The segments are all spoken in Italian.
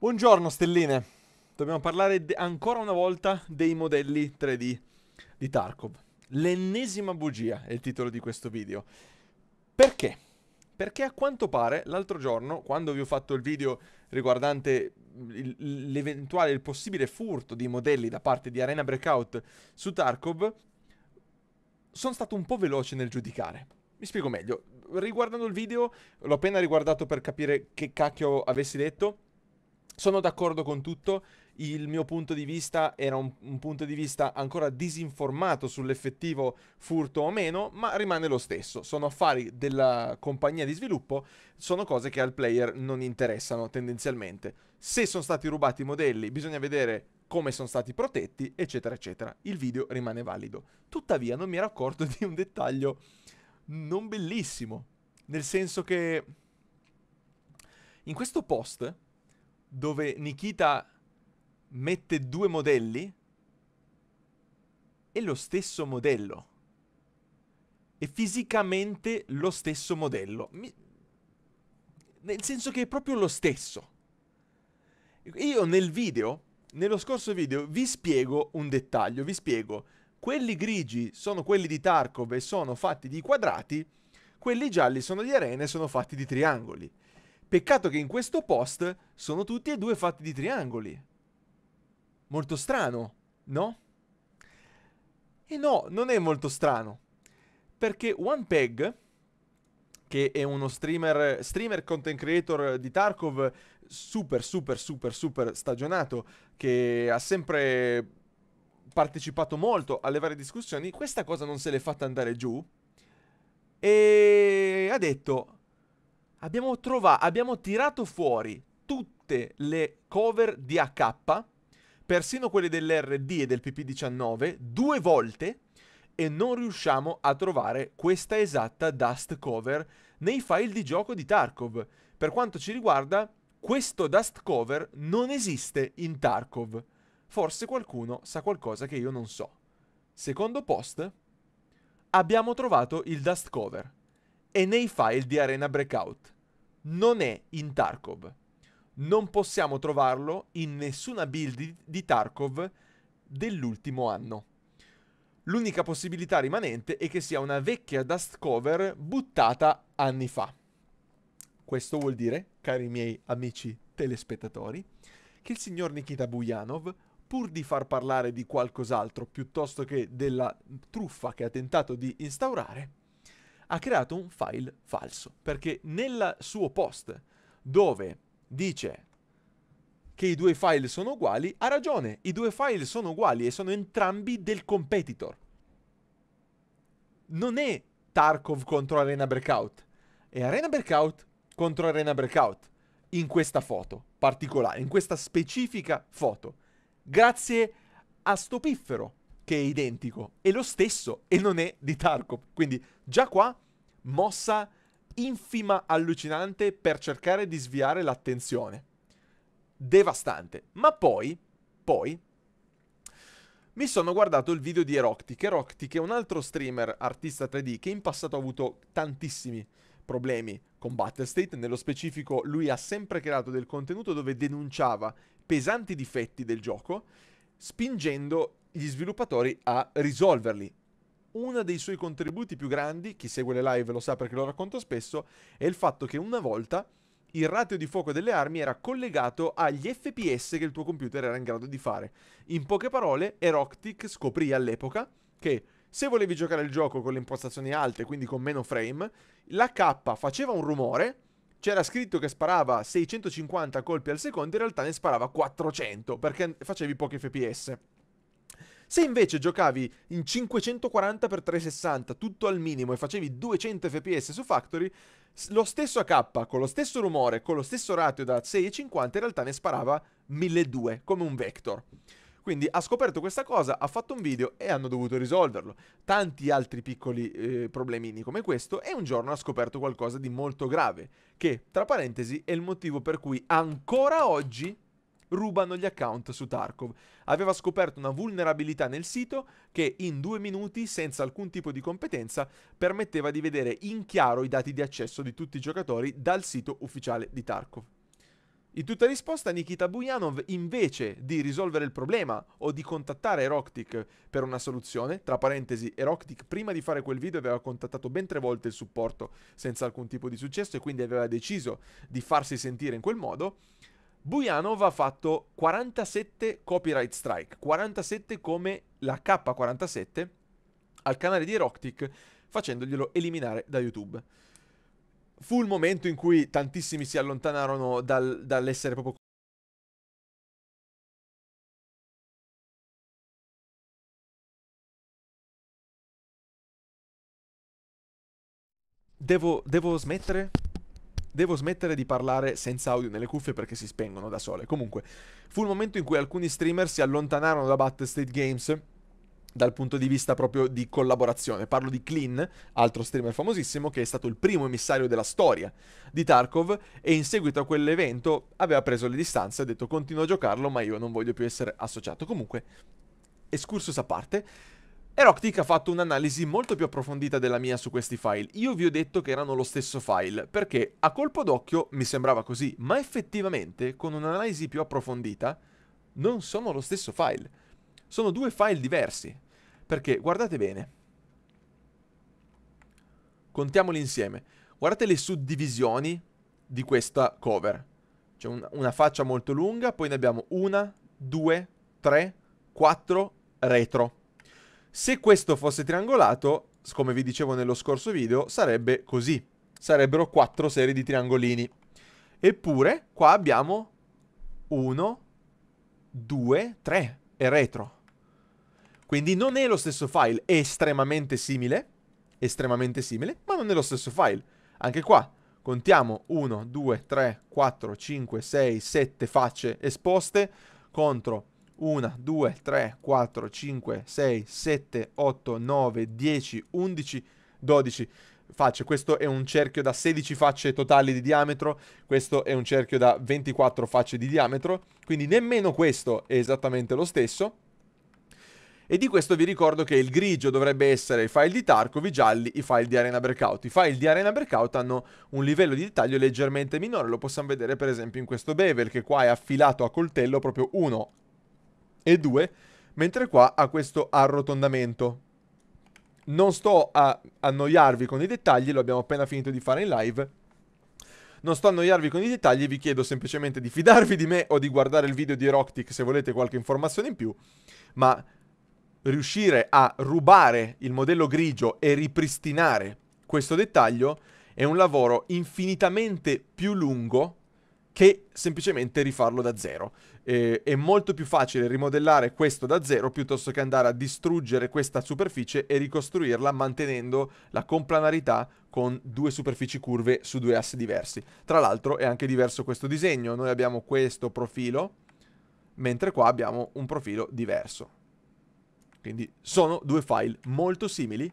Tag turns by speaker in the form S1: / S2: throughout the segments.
S1: Buongiorno stelline, dobbiamo parlare ancora una volta dei modelli 3D di Tarkov. L'ennesima bugia è il titolo di questo video. Perché? Perché a quanto pare l'altro giorno, quando vi ho fatto il video riguardante l'eventuale, il possibile furto di modelli da parte di Arena Breakout su Tarkov, sono stato un po' veloce nel giudicare. Mi spiego meglio. Riguardando il video, l'ho appena riguardato per capire che cacchio avessi detto sono d'accordo con tutto, il mio punto di vista era un, un, punto di vista ancora disinformato sull'effettivo furto o meno, ma rimane lo stesso. Sono affari della compagnia di sviluppo, sono cose che al player non interessano tendenzialmente. Se sono stati rubati i modelli, bisogna vedere come sono stati protetti, eccetera, eccetera. Il video rimane valido. Tuttavia non mi ero accorto di un dettaglio non bellissimo, nel senso che in questo post dove Nikita mette due modelli, è lo stesso modello. È fisicamente lo stesso modello. Mi... Nel senso che è proprio lo stesso. Io nel video, nello scorso video, vi spiego un dettaglio, vi spiego. Quelli grigi sono quelli di Tarkov e sono fatti di quadrati, quelli gialli sono di arene e sono fatti di triangoli. Peccato che in questo post sono tutti e due fatti di triangoli. Molto strano, no? E no, non è molto strano. Perché OnePeg, che è uno streamer, streamer content creator di Tarkov, super, super, super, super stagionato, che ha sempre partecipato molto alle varie discussioni, questa cosa non se l'è fatta andare giù. E ha detto, abbiamo, trovato, abbiamo tirato fuori tutte le cover di AK, persino quelle dell'RD e del PP19, due volte e non riusciamo a trovare questa esatta dust cover nei file di gioco di Tarkov. Per quanto ci riguarda, questo dust cover non esiste in Tarkov. Forse qualcuno sa qualcosa che io non so. Secondo post, abbiamo trovato il dust cover e nei file di Arena Breakout non è in Tarkov. Non possiamo trovarlo in nessuna build di Tarkov dell'ultimo anno. L'unica possibilità rimanente è che sia una vecchia dust cover buttata anni fa. Questo vuol dire, cari miei amici telespettatori, che il signor Nikita Bujanov, pur di far parlare di qualcos'altro piuttosto che della truffa che ha tentato di instaurare, ha creato un file falso, perché nel suo post dove dice che i due file sono uguali, ha ragione, i due file sono uguali e sono entrambi del competitor. Non è Tarkov contro Arena Breakout, è Arena Breakout contro Arena Breakout in questa foto particolare, in questa specifica foto. Grazie a Stopiffero che è identico, è lo stesso e non è di Tarkov. Quindi già qua mossa infima allucinante per cercare di sviare l'attenzione. Devastante. Ma poi, poi, mi sono guardato il video di Eroctic. Eroctic è un altro streamer, artista 3D, che in passato ha avuto tantissimi problemi con Battlestate. Nello specifico, lui ha sempre creato del contenuto dove denunciava pesanti difetti del gioco, spingendo gli sviluppatori a risolverli. Uno dei suoi contributi più grandi, chi segue le live lo sa perché lo racconto spesso, è il fatto che una volta il ratio di fuoco delle armi era collegato agli FPS che il tuo computer era in grado di fare. In poche parole, Eroctic scoprì all'epoca che se volevi giocare il gioco con le impostazioni alte, quindi con meno frame, la K faceva un rumore, c'era scritto che sparava 650 colpi al secondo, in realtà ne sparava 400 perché facevi pochi FPS. Se invece giocavi in 540x360 tutto al minimo e facevi 200 fps su Factory, lo stesso AK con lo stesso rumore, con lo stesso ratio da 6,50 in realtà ne sparava 1200 come un vector. Quindi ha scoperto questa cosa, ha fatto un video e hanno dovuto risolverlo. Tanti altri piccoli eh, problemini come questo e un giorno ha scoperto qualcosa di molto grave, che tra parentesi è il motivo per cui ancora oggi rubano gli account su Tarkov. Aveva scoperto una vulnerabilità nel sito che in due minuti, senza alcun tipo di competenza, permetteva di vedere in chiaro i dati di accesso di tutti i giocatori dal sito ufficiale di Tarkov. In tutta risposta Nikita Bujanov, invece di risolvere il problema o di contattare Eroctic per una soluzione, tra parentesi Eroctic prima di fare quel video aveva contattato ben tre volte il supporto senza alcun tipo di successo e quindi aveva deciso di farsi sentire in quel modo, Bujanov ha fatto 47 copyright strike, 47 come la K47 al canale di Rocktick facendoglielo eliminare da YouTube. Fu il momento in cui tantissimi si allontanarono dal, dall'essere proprio Devo, devo, smettere? Devo smettere di parlare senza audio nelle cuffie perché si spengono da sole. Comunque, fu il momento in cui alcuni streamer si allontanarono da Battlestate Games dal punto di vista proprio di collaborazione. Parlo di Clean, altro streamer famosissimo, che è stato il primo emissario della storia di Tarkov e in seguito a quell'evento aveva preso le distanze, e ha detto continuo a giocarlo ma io non voglio più essere associato. Comunque, escursus a parte, e Rocktick ha fatto un'analisi molto più approfondita della mia su questi file. Io vi ho detto che erano lo stesso file, perché a colpo d'occhio mi sembrava così, ma effettivamente con un'analisi più approfondita non sono lo stesso file. Sono due file diversi. Perché guardate bene. Contiamoli insieme. Guardate le suddivisioni di questa cover. C'è un, una faccia molto lunga, poi ne abbiamo una, due, tre, quattro retro. Se questo fosse triangolato, come vi dicevo nello scorso video, sarebbe così. Sarebbero quattro serie di triangolini. Eppure qua abbiamo 1, 2, 3 e retro. Quindi non è lo stesso file, è estremamente simile, estremamente simile, ma non è lo stesso file. Anche qua contiamo 1, 2, 3, 4, 5, 6, 7 facce esposte contro 1, 2, 3, 4, 5, 6, 7, 8, 9, 10, 11, 12 facce. Questo è un cerchio da 16 facce totali di diametro, questo è un cerchio da 24 facce di diametro, quindi nemmeno questo è esattamente lo stesso. E di questo vi ricordo che il grigio dovrebbe essere i file di Tarkov, i gialli, i file di Arena Breakout. I file di Arena Breakout hanno un livello di dettaglio leggermente minore, lo possiamo vedere per esempio in questo bevel che qua è affilato a coltello proprio uno e 2, mentre qua ha questo arrotondamento. Non sto a annoiarvi con i dettagli, lo abbiamo appena finito di fare in live. Non sto a annoiarvi con i dettagli, vi chiedo semplicemente di fidarvi di me o di guardare il video di Eroctic se volete qualche informazione in più, ma riuscire a rubare il modello grigio e ripristinare questo dettaglio è un lavoro infinitamente più lungo che semplicemente rifarlo da zero. Eh, è molto più facile rimodellare questo da zero piuttosto che andare a distruggere questa superficie e ricostruirla mantenendo la complanarità con due superfici curve su due assi diversi. Tra l'altro è anche diverso questo disegno, noi abbiamo questo profilo, mentre qua abbiamo un profilo diverso. Quindi sono due file molto simili,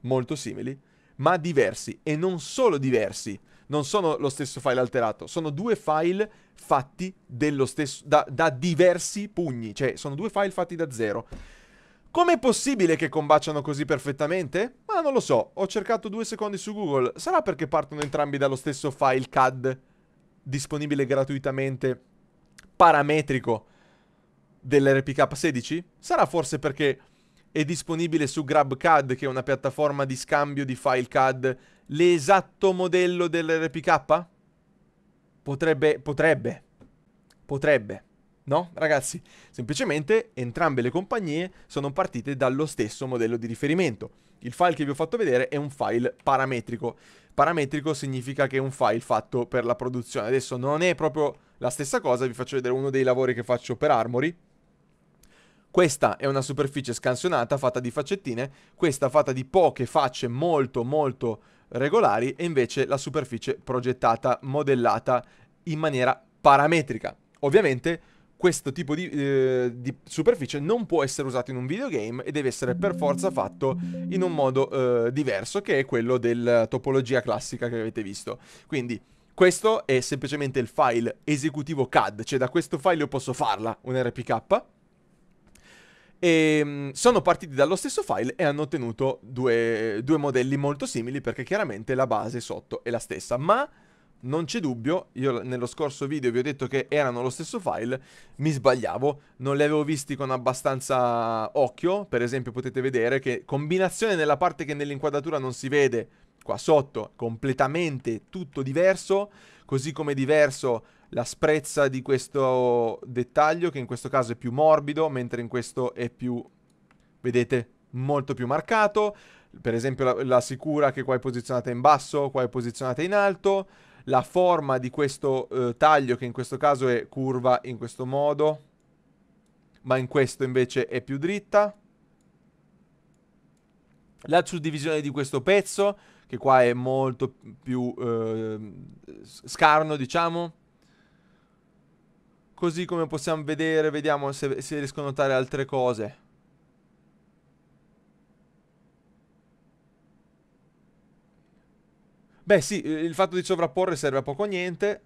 S1: molto simili, ma diversi e non solo diversi, non sono lo stesso file alterato, sono due file fatti stesso, da, da diversi pugni, cioè sono due file fatti da zero. Com'è possibile che combaciano così perfettamente? Ma non lo so, ho cercato due secondi su Google. Sarà perché partono entrambi dallo stesso file CAD disponibile gratuitamente parametrico dell'RPK16? Sarà forse perché è disponibile su GrabCAD, che è una piattaforma di scambio di file CAD, l'esatto modello dell'RPK? Potrebbe, potrebbe, potrebbe. No, ragazzi, semplicemente entrambe le compagnie sono partite dallo stesso modello di riferimento. Il file che vi ho fatto vedere è un file parametrico. Parametrico significa che è un file fatto per la produzione. Adesso non è proprio la stessa cosa, vi faccio vedere uno dei lavori che faccio per Armory questa è una superficie scansionata fatta di faccettine, questa fatta di poche facce molto molto regolari e invece la superficie progettata, modellata in maniera parametrica. Ovviamente questo tipo di, eh, di, superficie non può essere usato in un videogame e deve essere per forza fatto in un modo eh, diverso che è quello della topologia classica che avete visto. Quindi questo è semplicemente il file esecutivo CAD, cioè da questo file io posso farla un RPK e ehm, sono partiti dallo stesso file e hanno ottenuto due, due modelli molto simili perché chiaramente la base sotto è la stessa, ma non c'è dubbio, io nello scorso video vi ho detto che erano lo stesso file, mi sbagliavo, non li avevo visti con abbastanza occhio, per esempio potete vedere che combinazione nella parte che nell'inquadratura non si vede, qua sotto completamente tutto diverso, così come è diverso l'asprezza di questo dettaglio che in questo caso è più morbido, mentre in questo è più, vedete, molto più marcato. Per esempio la, la sicura che qua è posizionata in basso, qua è posizionata in alto, la forma di questo eh, taglio che in questo caso è curva in questo modo, ma in questo invece è più dritta. La suddivisione di questo pezzo, che qua è molto più eh, scarno, diciamo. Così come possiamo vedere, vediamo se, se riesco a notare altre cose. Beh sì, il fatto di sovrapporre serve a poco o niente.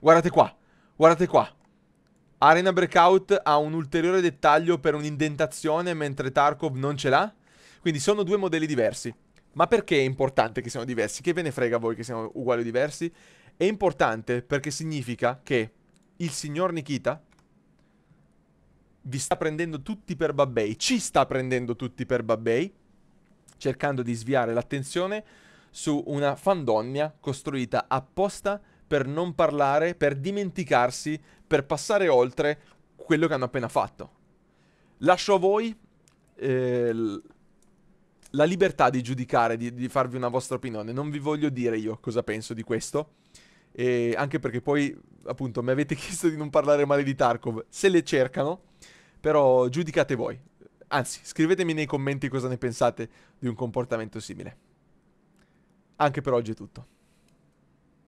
S1: Guardate qua, guardate qua. Arena Breakout ha un ulteriore dettaglio per un'indentazione mentre Tarkov non ce l'ha. Quindi sono due modelli diversi. Ma perché è importante che siano diversi? Che ve ne frega a voi che siano uguali o diversi? È importante perché significa che il signor Nikita vi sta prendendo tutti per babbei, ci sta prendendo tutti per babbei, cercando di sviare l'attenzione su una fandonia costruita apposta per non parlare, per dimenticarsi, per passare oltre quello che hanno appena fatto. Lascio a voi eh, la libertà di giudicare, di, di, farvi una vostra opinione. Non vi voglio dire io cosa penso di questo. E anche perché poi, appunto, mi avete chiesto di non parlare male di Tarkov. Se le cercano, però giudicate voi. Anzi, scrivetemi nei commenti cosa ne pensate di un comportamento simile. Anche per oggi è tutto.